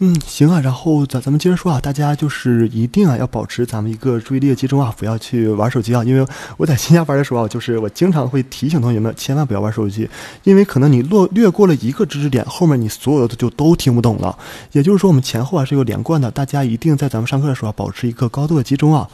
嗯，行啊，然后咱咱们接着说啊，大家就是一定啊要保持咱们一个注意力的集中啊，不要去玩手机啊，因为我在新家班的时候啊，就是我经常会提醒同学们千万不要玩手机，因为可能你落略过了一个知识点，后面你所有的就都听不懂了，也就是说我们前后啊是有连贯的，大家一定在咱们上课的时候啊保持一个高度的集中啊。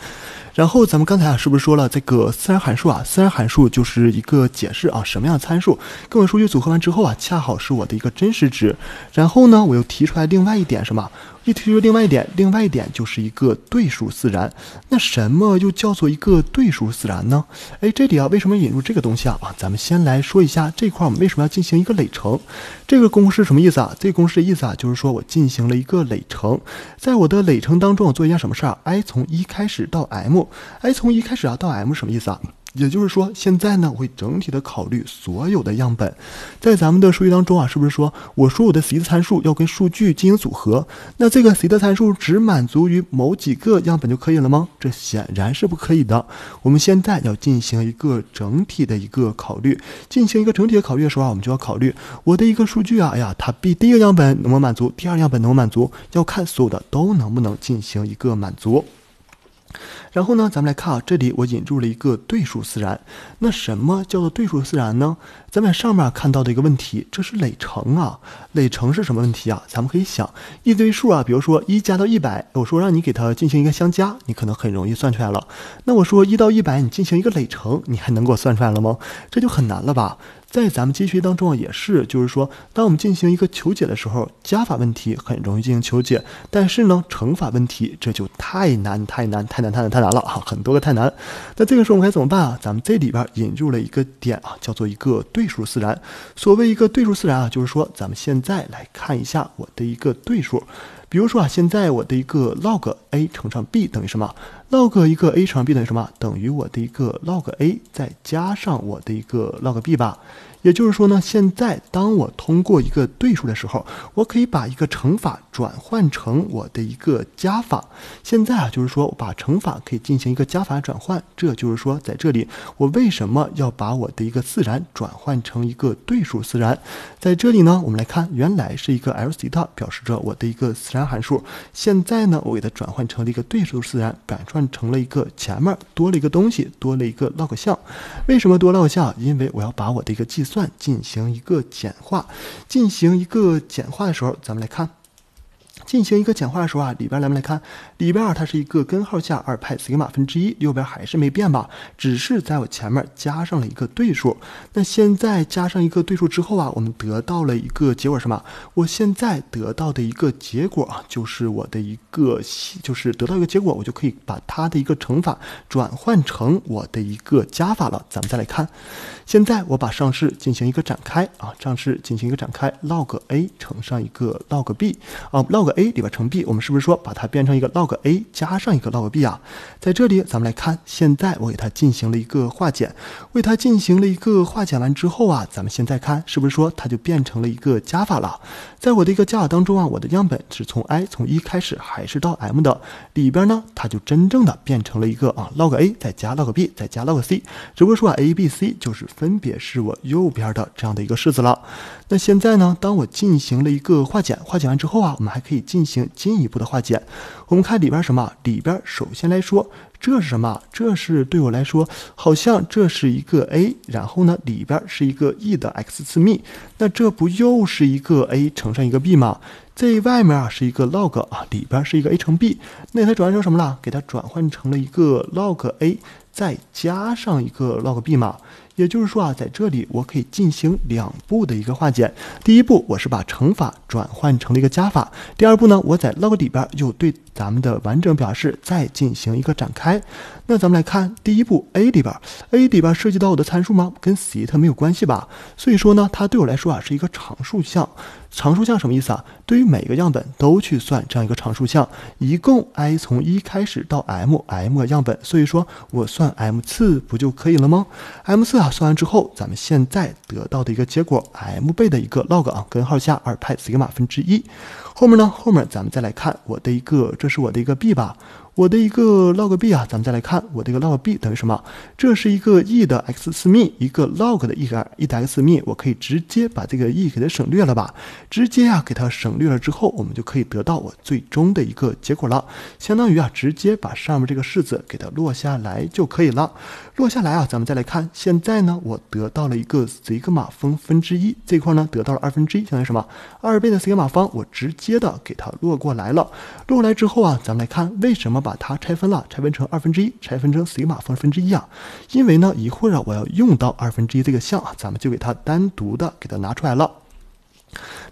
然后咱们刚才啊，是不是说了这个自然函数啊？自然函数就是一个解释啊，什么样的参数跟我数据组合完之后啊，恰好是我的一个真实值。然后呢，我又提出来另外一点什么？一推出另外一点，另外一点就是一个对数自然。那什么又叫做一个对数自然呢？哎，这里啊，为什么引入这个东西啊？咱们先来说一下这块，我们为什么要进行一个累乘？这个公式什么意思啊？这个公式的意思啊，就是说我进行了一个累乘，在我的累乘当中，我做一件什么事啊？哎，从一开始到 m，哎，从一开始啊到 m 什么意思啊？也就是说，现在呢，我会整体的考虑所有的样本，在咱们的数据当中啊，是不是说，我说我的 c 的参数要跟数据进行组合，那这个 c 的参数只满足于某几个样本就可以了吗？这显然是不可以的。我们现在要进行一个整体的一个考虑，进行一个整体的考虑的时候啊，我们就要考虑我的一个数据啊，哎呀，它第第一个样本能不能满足，第二样本能不能满足，要看所有的都能不能进行一个满足。然后呢，咱们来看啊，这里我引入了一个对数自然。那什么叫做对数自然呢？咱们上面看到的一个问题，这是累乘啊。累乘是什么问题啊？咱们可以想一堆数啊，比如说一加到一百，我说让你给它进行一个相加，你可能很容易算出来了。那我说一到一百你进行一个累乘，你还能给我算出来了吗？这就很难了吧。在咱们机学当中啊，也是，就是说，当我们进行一个求解的时候，加法问题很容易进行求解，但是呢，乘法问题这就太难太难太难太难太难了啊，很多个太难。那这个时候我们该怎么办啊？咱们这里边引入了一个点啊，叫做一个对数自然。所谓一个对数自然啊，就是说，咱们现在来看一下我的一个对数。比如说啊，现在我的一个 log a 乘上 b 等于什么？log 一个 a 乘上 b 等于什么？等于我的一个 log a 再加上我的一个 log b 吧。也就是说呢，现在当我通过一个对数的时候，我可以把一个乘法转换成我的一个加法。现在啊，就是说我把乘法可以进行一个加法转换。这就是说，在这里我为什么要把我的一个自然转换成一个对数自然？在这里呢，我们来看，原来是一个 l 西塔表示着我的一个自然函数。现在呢，我给它转换成了一个对数自然，转换成了一个前面多了一个东西，多了一个 log 项。为什么多 log 项？因为我要把我的一个计算。算进行一个简化，进行一个简化的时候，咱们来看。进行一个简化的时候啊，里边咱们来看，里边啊它是一个根号下二派西格玛分之一，右边还是没变吧，只是在我前面加上了一个对数。那现在加上一个对数之后啊，我们得到了一个结果什么？我现在得到的一个结果啊，就是我的一个，就是得到一个结果，我就可以把它的一个乘法转换成我的一个加法了。咱们再来看，现在我把上式进行一个展开啊，上式进行一个展开，log a 乘上一个 log b，啊 log log a 里边乘 b，我们是不是说把它变成一个 log a 加上一个 log b 啊？在这里咱们来看，现在我给它进行了一个化简，为它进行了一个化简完之后啊，咱们现在看是不是说它就变成了一个加法了？在我的一个加法当中啊，我的样本是从 i 从一开始还是到 m 的里边呢，它就真正的变成了一个啊 log a 再加 log b 再加 log c，只不过说啊 a、b、c 就是分别是我右边的这样的一个式子了。那现在呢，当我进行了一个化简化简完之后啊，我们还可以。可以进行进一步的化简。我们看里边什么？里边首先来说，这是什么？这是对我来说，好像这是一个 a，然后呢，里边是一个 e 的 x 次幂。那这不又是一个 a 乘上一个 b 吗？这外面啊是一个 log 啊，里边是一个 a 乘 b，那它转换成什么了？给它转换成了一个 log a。再加上一个 log b 嘛，也就是说啊，在这里我可以进行两步的一个化简。第一步，我是把乘法转换成了一个加法。第二步呢，我在 log 里边又对咱们的完整表示再进行一个展开。那咱们来看第一步 a 里边，a 里边涉及到我的参数吗？跟 c e t 没有关系吧？所以说呢，它对我来说啊是一个常数项。常数项什么意思啊？对于每个样本都去算这样一个常数项，一共 i 从一开始到 m，m 样本，所以说我算。算 m 次不就可以了吗？m 次啊，算完之后，咱们现在得到的一个结果，m 倍的一个 log 啊，根号下二派西格玛分之一。后面呢？后面咱们再来看我的一个，这是我的一个 b 吧。我的一个 log b 啊，咱们再来看，我的一个 log b 等于什么？这是一个 e 的 x 次幂，一个 log 的 e 的 e 的 x 次幂，我可以直接把这个 e 给它省略了吧？直接啊，给它省略了之后，我们就可以得到我最终的一个结果了。相当于啊，直接把上面这个式子给它落下来就可以了。落下来啊，咱们再来看，现在呢，我得到了一个西格玛方分之一，这块呢得到了二分之一，当于什么？二倍的西格玛方，我直接的给它落过来了。落来之后啊，咱们来看为什么。把它拆分了，拆分成二分之一，拆分成随马分之一啊，因为呢一会儿啊我要用到二分之一这个项啊，咱们就给它单独的给它拿出来了。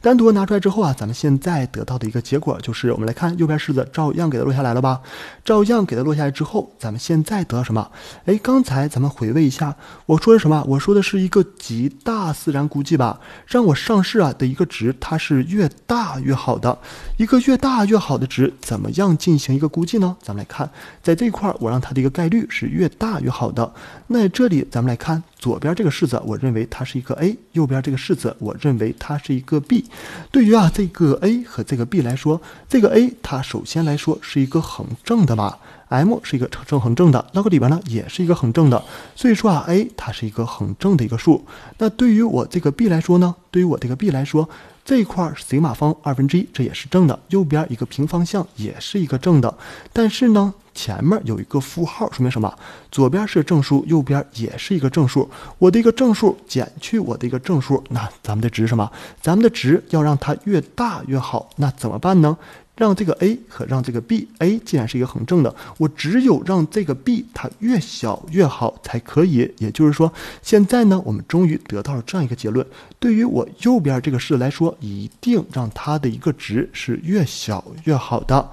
单独拿出来之后啊，咱们现在得到的一个结果就是，我们来看右边式子，照样给它落下来了吧？照样给它落下来之后，咱们现在得到什么？哎，刚才咱们回味一下，我说的什么？我说的是一个极大自然估计吧？让我上市啊的一个值，它是越大越好的一个越大越好的值，怎么样进行一个估计呢？咱们来看，在这块儿，我让它的一个概率是越大越好的。那这里咱们来看。左边这个式子，我认为它是一个 a；右边这个式子，我认为它是一个 b。对于啊这个 a 和这个 b 来说，这个 a 它首先来说是一个恒正的吧，m 是一个成正恒正的，log 里边呢也是一个恒正的，所以说啊 a 它是一个恒正的一个数。那对于我这个 b 来说呢，对于我这个 b 来说，这一块是根马方二分之一，这也是正的；右边一个平方向也是一个正的，但是呢。前面有一个负号，说明什么？左边是正数，右边也是一个正数。我的一个正数减去我的一个正数，那咱们的值什么？咱们的值要让它越大越好，那怎么办呢？让这个 a 和让这个 b，a 既然是一个恒正的，我只有让这个 b 它越小越好才可以。也就是说，现在呢，我们终于得到了这样一个结论：对于我右边这个式来说，一定让它的一个值是越小越好的。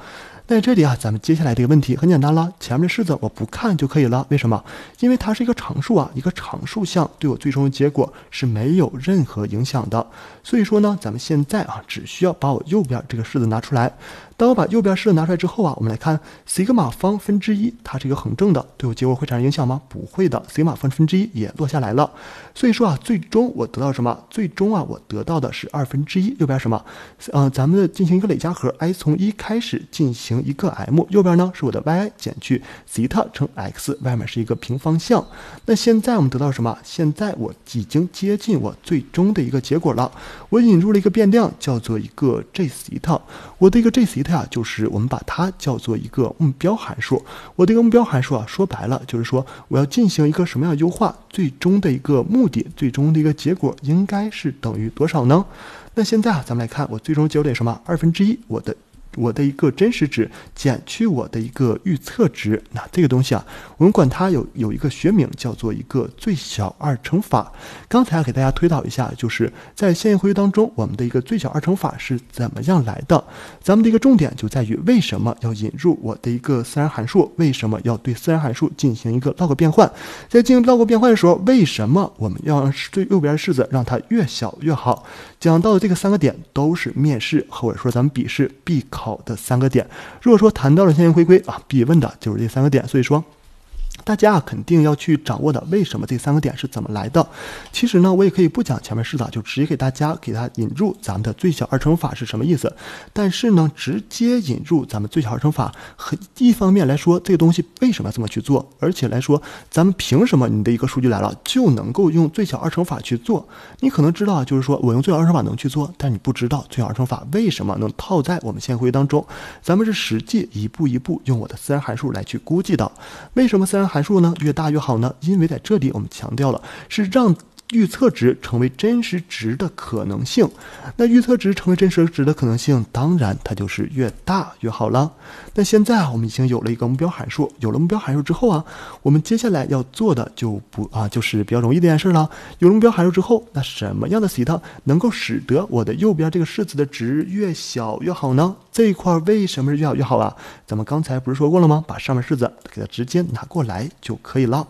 在这里啊，咱们接下来这个问题很简单了，前面的式子我不看就可以了。为什么？因为它是一个常数啊，一个常数项对我最终的结果是没有任何影响的。所以说呢，咱们现在啊，只需要把我右边这个式子拿出来。当我把右边式子拿出来之后啊，我们来看西格玛方分之一，它是一个恒正的，对我结果会产生影响吗？不会的，西格玛方分之一也落下来了。所以说啊，最终我得到什么？最终啊，我得到的是二分之一。右边什么？嗯，咱们进行一个累加和，哎，从一开始进行一个 m。右边呢是我的 yi 减去西塔乘 x，外面是一个平方向。那现在我们得到什么？现在我已经接近我最终的一个结果了。我引入了一个变量叫做一个 j 西塔，我的一个 j 西塔。就是我们把它叫做一个目标函数。我的一个目标函数啊，说白了就是说，我要进行一个什么样的优化，最终的一个目的，最终的一个结果应该是等于多少呢？那现在啊，咱们来看我最终结果点什么？二分之一，我的。我的一个真实值减去我的一个预测值，那这个东西啊，我们管它有有一个学名叫做一个最小二乘法。刚才给大家推导一下，就是在线性回归当中，我们的一个最小二乘法是怎么样来的？咱们的一个重点就在于为什么要引入我的一个自然函数，为什么要对自然函数进行一个 log 变换？在进行 log 变换的时候，为什么我们要让最右边的式子让它越小越好？讲到的这个三个点都是面试或者说咱们笔试必考。好的三个点，如果说谈到了现性回归啊，必问的就是这三个点，所以说。大家啊，肯定要去掌握的。为什么这三个点是怎么来的？其实呢，我也可以不讲前面式子，就直接给大家给他引入咱们的最小二乘法是什么意思。但是呢，直接引入咱们最小二乘法，和一方面来说，这个东西为什么要这么去做？而且来说，咱们凭什么你的一个数据来了就能够用最小二乘法去做？你可能知道，就是说我用最小二乘法能去做，但你不知道最小二乘法为什么能套在我们线回当中。咱们是实际一步一步用我的自然函数来去估计的。为什么自然？函数呢越大越好呢，因为在这里我们强调了是让。预测值成为真实值的可能性，那预测值成为真实值的可能性，当然它就是越大越好了。那现在我们已经有了一个目标函数，有了目标函数之后啊，我们接下来要做的就不啊就是比较容易的一件事了。有了目标函数之后，那什么样的西塔能够使得我的右边这个式子的值越小越好呢？这一块为什么是越小越好啊？咱们刚才不是说过了吗？把上面式子给它直接拿过来就可以了。